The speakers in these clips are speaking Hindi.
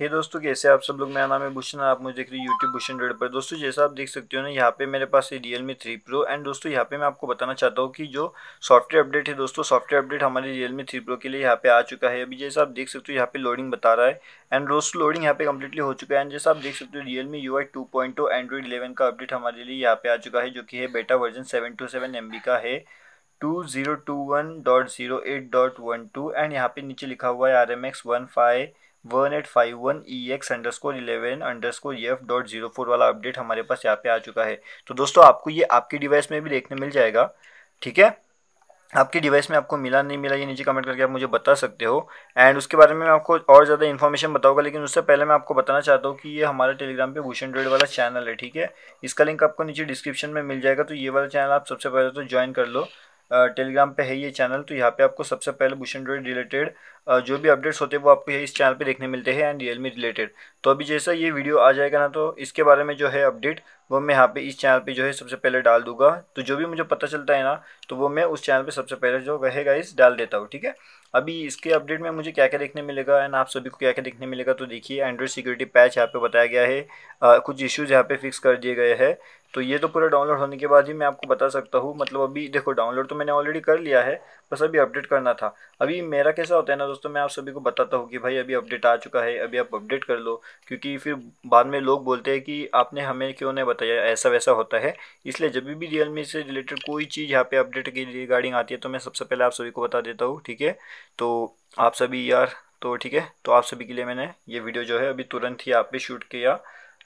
हे hey दोस्तों कैसे आप सब लोग मेरा नाम है भूषण आप मुझे देख रहे हैं यूट्यूब भूषण रेड पर दोस्तों जैसा आप देख सकते हो ना यहाँ पे मेरे पास है Realme three pro and दोस्तों यहाँ पे मैं आपको बताना चाहता हूँ कि जो सॉफ्टवेयर अपडेट है दोस्तों सॉफ्टवेयर अपडेट हमारे रियल मी थ्री प्रो के लिए यहाँ पे आ चुका है अभी जैसा आप देख सकते हो यहाँ पे लोडिंग बता रहा है एंड दोस्तों लोडिंग यहाँ पे कम्प्लीटली हो चुका है एंड जैसा आप देख सकते हो Realme U I two point two Android eleven का अपडेट हमारे लिए यहाँ पे आ चुका है जो कि है बेटा version seven two seven M B का है two zero two one dot zero eight dot one two and यहाँ पे नीचे लिखा हुआ है R M X one five one eight five one E X underscore eleven underscore F dot zero four वाला अपडेट हमारे पास यहाँ पे आ चुका है तो दोस्तों आपको ये आपकी डिवाइस में भी देखने मिल जाएगा ठीक है आपके डिवाइस में आपको मिला नहीं मिला ये नीचे कमेंट करके आप मुझे बता सकते हो एंड उसके बारे में मैं आपको और ज़्यादा इन्फॉर्मेशन बताऊंगा लेकिन उससे पहले मैं आपको बताना चाहता हूँ कि ये हमारे टेलीग्राम पे भूषण ड्रेड वाला चैनल है ठीक है इसका लिंक आपको नीचे डिस्क्रिप्शन में मिल जाएगा तो ये वाला चैनल आप सबसे पहले तो ज्वाइन कर लो टेलीग्राम पे है ये चैनल तो यहाँ पे आपको सबसे पहले बुश एंड्रॉइड रिलेटेड जो भी अपडेट्स होते हैं वो आपको इस चैनल पे देखने मिलते हैं एंड रियलमी रिलेटेड तो अभी जैसा ये वीडियो आ जाएगा ना तो इसके बारे में जो है अपडेट वो मैं यहाँ पे इस चैनल पे जो है सबसे पहले डाल दूंगा तो जो भी मुझे पता चलता है ना तो वो मैं उस चैनल पे सबसे पहले जो रहेगा इस डाल देता हूँ ठीक है अभी इसके अपडेट में मुझे क्या क्या देखने मिलेगा एंड आप सभी को क्या क्या देखने मिलेगा तो देखिए एंड्रॉइड सिक्योरिटी पैच यहाँ पे बताया गया है आ, कुछ इश्यूज़ यहाँ पे फिक्स कर दिए गए हैं तो ये तो पूरा डाउनलोड होने के बाद ही मैं आपको बता सकता हूँ मतलब अभी देखो डाउनलोड तो मैंने ऑलरेडी कर लिया है बस अभी अपडेट करना था अभी मेरा कैसा होता है ना दोस्तों मैं आप सभी को बताता हूँ कि भाई अभी अपडेट आ चुका है अभी आप अपडेट कर लो क्योंकि फिर बाद में लोग बोलते हैं कि आपने हमें क्यों नहीं बताया ऐसा वैसा होता है इसलिए जब भी रियलमी से रिलेटेड कोई चीज़ यहाँ पे अपडेट की रिगार्डिंग आती है तो मैं सबसे पहले आप सभी को बता देता हूँ ठीक है तो आप सभी यार तो ठीक है तो आप सभी के लिए मैंने ये वीडियो जो है अभी तुरंत ही आप पे शूट किया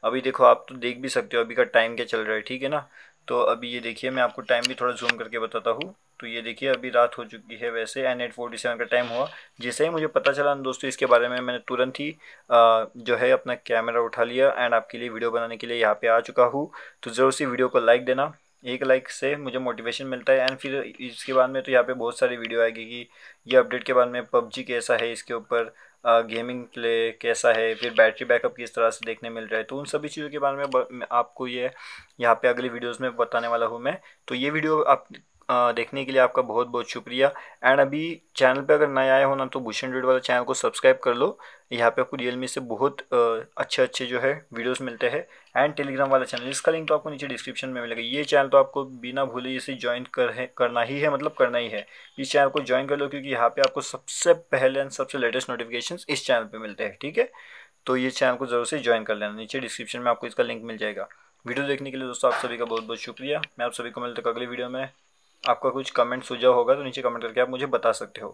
अभी देखो आप तो देख भी सकते हो अभी का टाइम क्या चल रहा है ठीक है ना तो अभी ये देखिए मैं आपको टाइम भी थोड़ा जूम करके बताता हूँ तो ये देखिए अभी रात हो चुकी है वैसे एंड एट फोर्टी सेवन का टाइम हुआ जैसे ही मुझे पता चला दोस्तों इसके बारे में मैंने तुरंत ही जो है अपना कैमरा उठा लिया एंड आपके लिए वीडियो बनाने के लिए यहाँ पे आ चुका हूँ तो ज़रूर सी वीडियो को लाइक देना एक लाइक से मुझे मोटिवेशन मिलता है एंड फिर इसके बाद में तो यहाँ पर बहुत सारी वीडियो आएगी कि ये अपडेट के बाद में पबजी कैसा है इसके ऊपर गेमिंग प्ले कैसा है फिर बैटरी बैकअप किस तरह से देखने मिल रहा है तो उन सभी चीज़ों के बारे में आपको ये यहाँ पे अगली वीडियोस में बताने वाला हूँ मैं तो ये वीडियो आप देखने के लिए आपका बहुत बहुत शुक्रिया एंड अभी चैनल पे अगर नए आए हो ना तो भूषण रेड वाला चैनल को सब्सक्राइब कर लो यहाँ पे आपको रियलमी से बहुत अच्छे अच्छे जो है वीडियोस मिलते हैं एंड टेलीग्राम वाला चैनल इसका लिंक तो आपको नीचे डिस्क्रिप्शन में मिलेगा ये चैनल तो आपको बिना भूले इसे ज्वाइन कर करना ही है मतलब करना ही है इस चैनल को ज्वाइन कर लो क्योंकि यहाँ पर आपको सबसे पहले एंड सबसे लेटेस्ट नोटिफिकेशन इस चैनल पर मिलते हैं ठीक है तो ये चैनल को ज़रूर से ज्वाइन कर लेना नीचे डिस्क्रिप्शन में आपको इसका लिंक मिल जाएगा वीडियो देखने के लिए दोस्तों आप सभी का बहुत बहुत शुक्रिया मैं आप सभी को मिलता हूँ अगले वीडियो में आपका कुछ कमेंट सुझाव होगा तो नीचे कमेंट करके आप मुझे बता सकते हो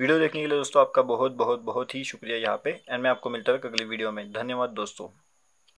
वीडियो देखने के लिए दोस्तों आपका बहुत बहुत बहुत ही शुक्रिया यहाँ पे एंड मैं आपको मिलता हूँ अगली वीडियो में धन्यवाद दोस्तों